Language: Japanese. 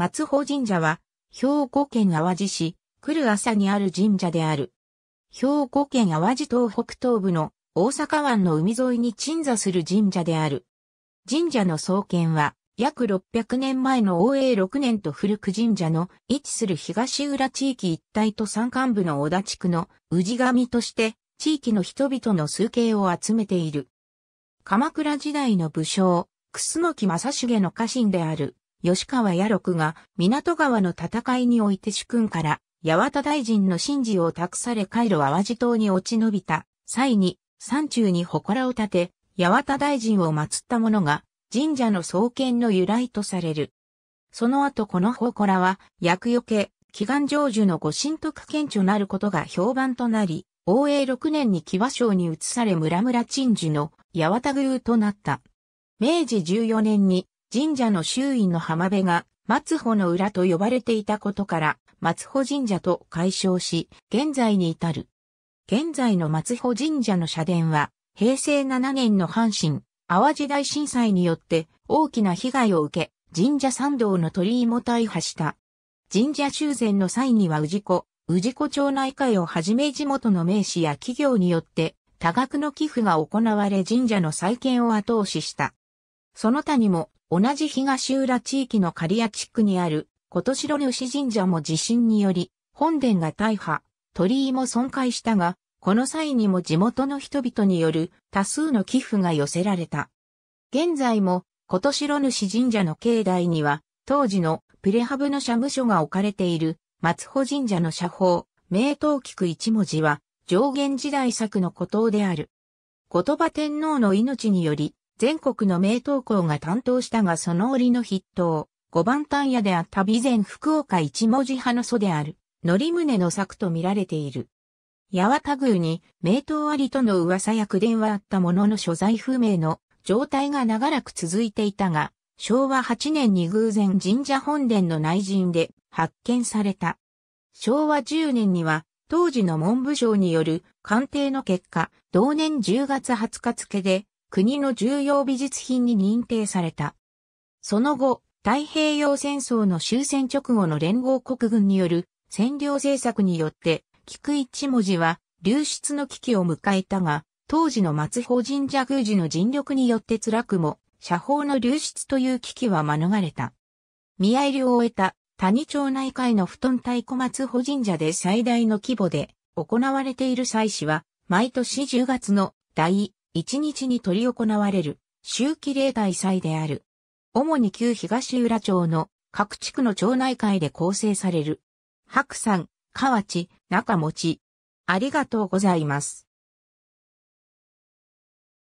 松穂神社は、兵庫県淡路市、来る朝にある神社である。兵庫県淡路東北東部の大阪湾の海沿いに鎮座する神社である。神社の創建は、約600年前の大永6年と古く神社の位置する東浦地域一帯と山間部の小田地区の氏神として地域の人々の数形を集めている。鎌倉時代の武将、楠木正成の家臣である吉川弥六が港川の戦いにおいて主君から八幡大臣の神事を託され回路淡路島に落ち延びた際に山中に祠を建て八幡大臣を祀った者が神社の創建の由来とされる。その後この祠は厄除け、祈願成就のご神徳顕著なることが評判となり、応永6年に騎馬省に移され村村鎮守の八幡宮となった。明治14年に神社の周囲の浜辺が松穂の裏と呼ばれていたことから、松穂神社と解消し、現在に至る。現在の松穂神社の社殿は、平成7年の阪神、淡路大震災によって大きな被害を受け、神社参道の鳥居も大破した。神社修繕の際には氏子、氏子町内会をはじめ地元の名士や企業によって、多額の寄付が行われ神社の再建を後押しした。その他にも同じ東浦地域の刈谷地区にある、年城主神社も地震により、本殿が大破、鳥居も損壊したが、この際にも地元の人々による多数の寄付が寄せられた。現在も、年城主神社の境内には、当時のプレハブの社務所が置かれている、松穂神社の社法、名刀菊一文字は、上元時代作の古刀である。言葉天皇の命により、全国の名投校が担当したがその折の筆頭、五番単野であった備前福岡一文字派の祖である、則宗の作と見られている。八幡宮に名刀ありとの噂や区伝はあったものの所在不明の状態が長らく続いていたが、昭和8年に偶然神社本殿の内陣で発見された。昭和10年には当時の文部省による鑑定の結果、同年10月20日付で国の重要美術品に認定された。その後、太平洋戦争の終戦直後の連合国軍による占領政策によって、菊一文字は流出の危機を迎えたが、当時の松穂神社宮司の尽力によって辛くも、社宝の流出という危機は免れた。見合いを終えた谷町内会の布団太鼓松穂神社で最大の規模で行われている祭祀は、毎年10月の第1日に取り行われる、秋季例大祭である。主に旧東浦町の各地区の町内会で構成される。白山、河内、中持。ち。ありがとうございます。